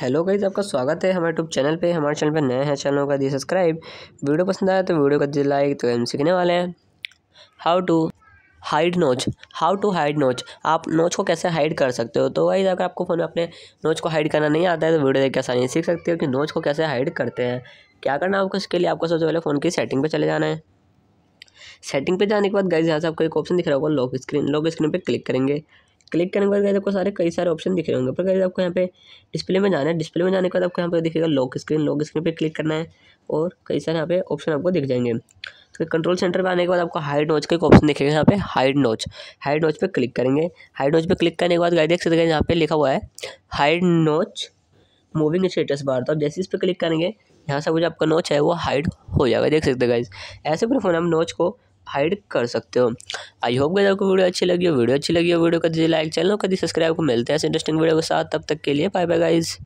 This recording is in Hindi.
हेलो गाइज आपका स्वागत है हमारे यूट्यूब चैनल पे हमारे चैनल पे नए हैं चैनल का दी सब्सक्राइब वीडियो पसंद आया तो वीडियो का दी लाइक तो हम सीखने वाले हैं how to hide notch how to hide notch आप नोच को कैसे हाइड कर सकते हो तो गाइज अगर आपको फ़ोन में अपने नोच को हाइड करना नहीं आता है तो वीडियो देख के आसानी सीख सकते हो कि नोच को कैसे हाइड करते हैं क्या करना है आपको इसके लिए आपको सबसे पहले फ़ोन की सेटिंग पर चले जाना है सेटिंग पर जाने के बाद गाइज यहाँ से आपको एक ऑप्शन दिख रहा होगा लॉक स्क्रीन लॉक स्क्रीन पर क्लिक करेंगे क्लिक करने के बाद आपको सारे कई सारे ऑप्शन दिख रहे होंगे पर गैस आपको यहाँ पे डिस्प्ले में जाना है डिस्प्ले में जाने के बाद आपको यहाँ पे दिखेगा लॉक स्क्रीन लॉक स्क्रीन पे क्लिक करना है और कई सारे यहाँ पे ऑप्शन आपको दिख जाएंगे तो कंट्रोल सेंटर पर आने के बाद आपको हाइड नोच का एक ऑप्शन दिखेगा यहाँ पे हाइड नोच हाइड नोच पर क्लिक करेंगे हाइड नोच पर क्लिक करने के बाद गाय देख सकते हैं यहाँ पे लिखा हुआ है हाइड नोच मूविंग स्टेटस बार तो आप जैसे इस पर क्लिक करेंगे यहाँ से वो जो आपका नोच है वो हाइड हो जाएगा देख सकते हैं गाइज ऐसे पूरे फ़ोन हम नोच को हाइड कर सकते हो आई होप गए आपको वीडियो अच्छी लगी हो वीडियो अच्छी लगी हो वीडियो कर दीजिए लाइक चैनल कर दीजिए सब्सक्राइब को मिलते हैं इंटरेस्टिंग वीडियो के साथ तब तक के लिए बाय बाय गाइज़